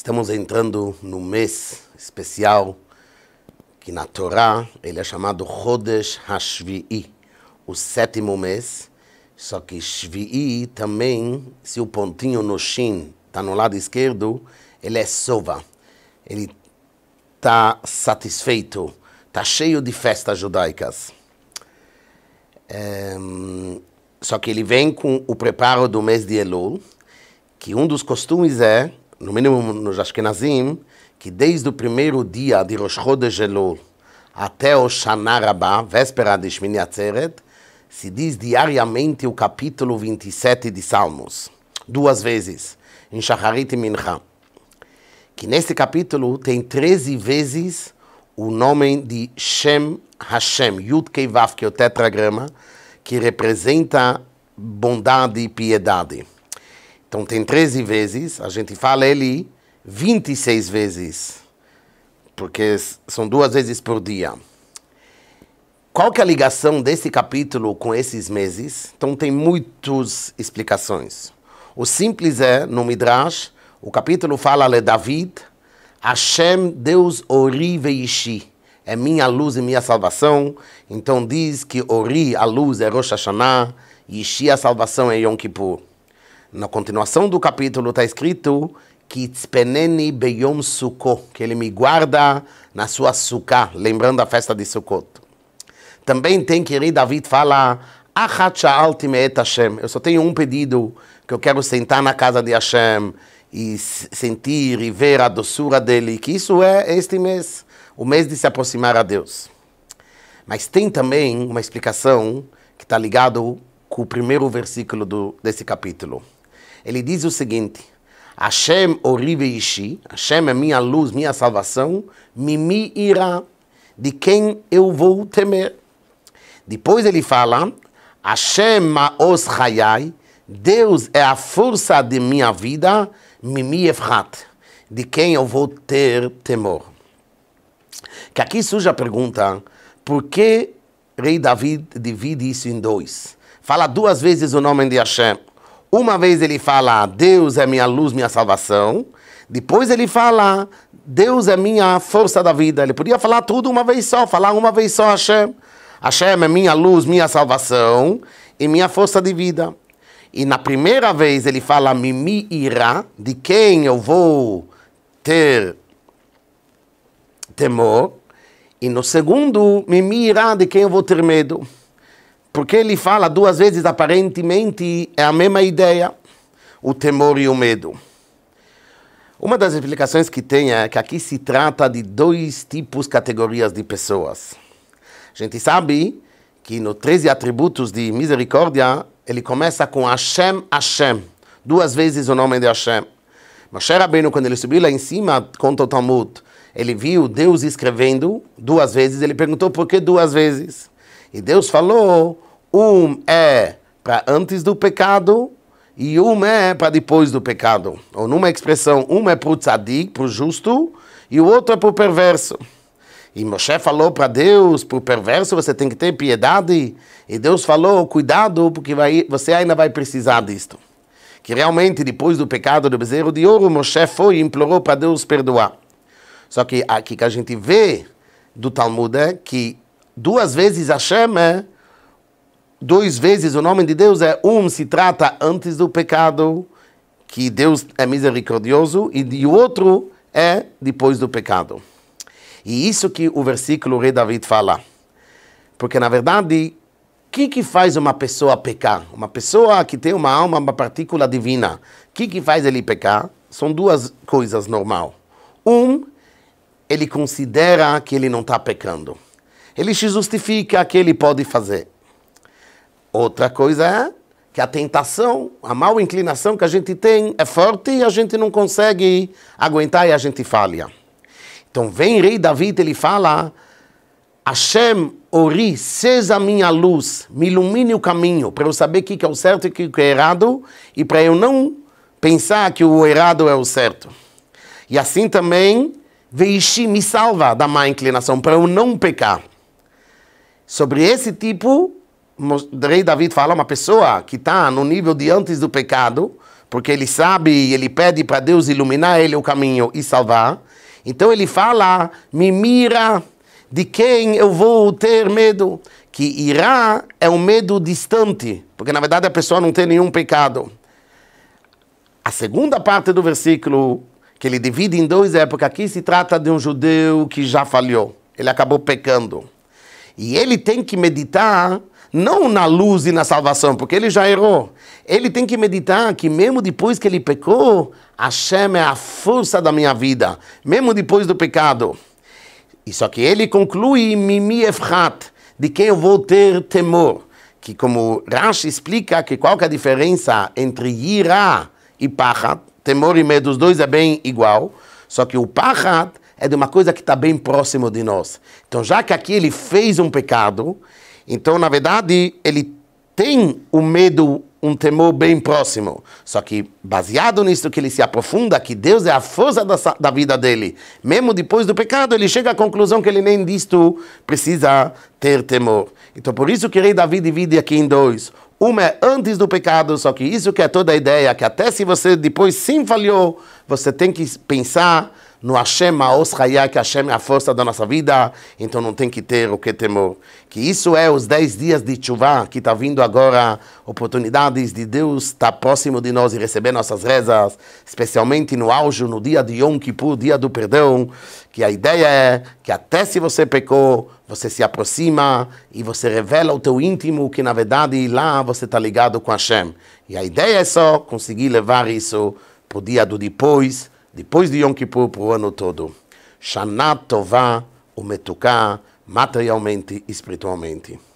Estamos entrando no mês especial que na Torá ele é chamado Chodesh Hashvi'i, o sétimo mês. Só que Shvi'i também, se o pontinho no Shin está no lado esquerdo, ele é Sova. Ele está satisfeito, está cheio de festas judaicas. É, só que ele vem com o preparo do mês de Elul, que um dos costumes é no mínimo nos Ashkenazim, que desde o primeiro dia de Rosh Chodesh Elul até o Shana Rabá, véspera de Shmini Atzeret, se diz diariamente o capítulo 27 de Salmos, duas vezes, em Shacharit e Mincha. Que neste capítulo tem 13 vezes o nome de Shem Hashem, Yud Kei Vav, que é o tetragrama, que representa bondade e piedade. Então tem 13 vezes, a gente fala ele 26 vezes, porque são duas vezes por dia. Qual que é a ligação desse capítulo com esses meses? Então tem muitas explicações. O simples é, no Midrash, o capítulo fala de David, Hashem, Deus Ori Veishi, é minha luz e minha salvação. Então diz que Ori, a luz, é Rosh Hashanah, e Ishi, a salvação, é Yom Kippur. Na continuação do capítulo está escrito que Beyom Sukkot, que ele me guarda na sua Sukkah, lembrando a festa de Sukkot. Também tem que ir, David fala, Hashem. Eu só tenho um pedido, que eu quero sentar na casa de Hashem e sentir e ver a doçura dele, que isso é este mês, o mês de se aproximar a Deus. Mas tem também uma explicação que está ligado com o primeiro versículo do, desse capítulo ele diz o seguinte: Hashem Oriveishi, Hashem é minha luz, minha salvação, Mimi irá, de quem eu vou temer. Depois ele fala: Hashem Maos Hayai, Deus é a força de minha vida, Mimi Efrat, de quem eu vou ter temor. Que aqui surge a pergunta: por que Rei David divide isso em dois? Fala duas vezes o nome de Hashem. Uma vez ele fala, Deus é minha luz, minha salvação. Depois ele fala, Deus é minha força da vida. Ele podia falar tudo uma vez só, falar uma vez só Hashem. Hashem é minha luz, minha salvação e minha força de vida. E na primeira vez ele fala, Mimi irá, de quem eu vou ter temor. E no segundo, Mimi irá, de quem eu vou ter medo. Porque ele fala duas vezes, aparentemente é a mesma ideia, o temor e o medo. Uma das explicações que tem é que aqui se trata de dois tipos, categorias de pessoas. A gente sabe que no 13 atributos de misericórdia, ele começa com Hashem, Hashem. Duas vezes o nome de Hashem. Moshe Rabbeinu, quando ele subiu lá em cima, conta o Talmud, ele viu Deus escrevendo duas vezes, ele perguntou por que duas vezes. E Deus falou: um é para antes do pecado e um é para depois do pecado. Ou numa expressão, um é para o tzadik, para o justo, e o outro é para o perverso. E Moshe falou para Deus, para o perverso, você tem que ter piedade. E Deus falou, cuidado, porque vai, você ainda vai precisar disto. Que realmente, depois do pecado do bezerro de ouro, Moshe foi e implorou para Deus perdoar. Só que aqui que a gente vê do Talmud é que duas vezes Hashem é, duas vezes o nome de Deus é, um se trata antes do pecado, que Deus é misericordioso, e o outro é depois do pecado. E isso que o versículo Rei David fala. Porque, na verdade, o que, que faz uma pessoa pecar? Uma pessoa que tem uma alma, uma partícula divina, o que, que faz ele pecar? São duas coisas normal. Um, ele considera que ele não está pecando. Ele se justifica que ele pode fazer. Outra coisa é que a tentação, a mal inclinação que a gente tem é forte e a gente não consegue aguentar e a gente falha. Então vem rei Davi e ele fala, Hashem ori, seja a minha luz, me ilumine o caminho, para eu saber o que é o certo e o que é errado, e para eu não pensar que o errado é o certo. E assim também, veixi, me salva da má inclinação, para eu não pecar. Sobre esse tipo, o rei David fala, uma pessoa que está no nível de antes do pecado, porque ele sabe, ele pede para Deus iluminar ele o caminho e salvar. Então ele fala, me mira de quem eu vou ter medo. Que irá é um medo distante, porque na verdade a pessoa não tem nenhum pecado. A segunda parte do versículo, que ele divide em dois, é porque aqui se trata de um judeu que já falhou, ele acabou pecando. E ele tem que meditar não na luz e na salvação, porque ele já errou. Ele tem que meditar que mesmo depois que ele pecou, Hashem é a força da minha vida, mesmo depois do pecado. E só que ele conclui, mimi efrat, de quem eu vou ter temor. Que como Rashi explica que qual que é a diferença entre ira e Pachat, temor e medo, os dois é bem igual, só que o Pachat é de uma coisa que está bem próximo de nós. Então, já que aqui ele fez um pecado, então, na verdade, ele tem o um medo, um temor bem próximo. Só que, baseado nisso que ele se aprofunda, que Deus é a força da, da vida dele, mesmo depois do pecado, ele chega à conclusão que ele nem disto precisa ter temor. Então, por isso que o rei Davi divide aqui em dois. Uma é antes do pecado, só que isso que é toda a ideia, que até se você depois sim falhou, você tem que pensar no Hashem Maos Hayah, que Hashem é a força da nossa vida, então não tem que ter o que temor. Que isso é os 10 dias de chuva que está vindo agora, oportunidades de Deus estar tá próximo de nós e receber nossas rezas, especialmente no auge, no dia de Yom Kippur, dia do perdão, que a ideia é que até se você pecou, você se aproxima e você revela o teu íntimo que na verdade lá você está ligado com Hashem. E a ideia é só conseguir levar isso para o dia do depois, depois de Yom Kippur para o ano todo. Shana Tová, o Metuká, materialmente e espiritualmente.